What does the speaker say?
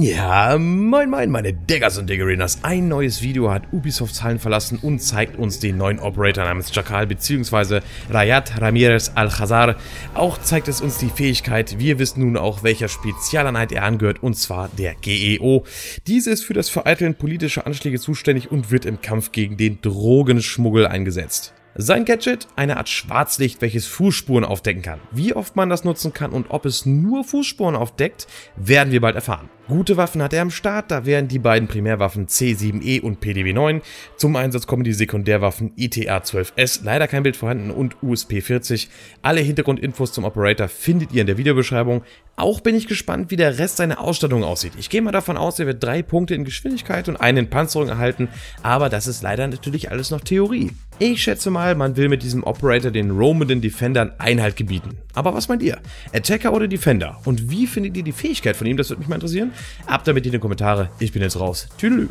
Ja, moin moin meine Diggers und Diggerinas. Ein neues Video hat Ubisofts Hallen verlassen und zeigt uns den neuen Operator namens Jackal bzw. Rayat Ramirez Al-Khazar. Auch zeigt es uns die Fähigkeit, wir wissen nun auch welcher Spezialeinheit er angehört und zwar der GEO. Diese ist für das Vereiteln politischer Anschläge zuständig und wird im Kampf gegen den Drogenschmuggel eingesetzt. Sein Gadget? Eine Art Schwarzlicht, welches Fußspuren aufdecken kann. Wie oft man das nutzen kann und ob es nur Fußspuren aufdeckt, werden wir bald erfahren. Gute Waffen hat er am Start, da wären die beiden Primärwaffen C7E und PDW9. Zum Einsatz kommen die Sekundärwaffen ITA-12S, e leider kein Bild vorhanden, und USP-40. Alle Hintergrundinfos zum Operator findet ihr in der Videobeschreibung. Auch bin ich gespannt, wie der Rest seiner Ausstattung aussieht. Ich gehe mal davon aus, er wird drei Punkte in Geschwindigkeit und einen in Panzerung erhalten, aber das ist leider natürlich alles noch Theorie. Ich schätze mal, man will mit diesem Operator den roamenden Defendern Einhalt gebieten. Aber was meint ihr? Attacker oder Defender? Und wie findet ihr die Fähigkeit von ihm? Das würde mich mal interessieren. Ab damit in die Kommentare. Ich bin jetzt raus. Tüdelü.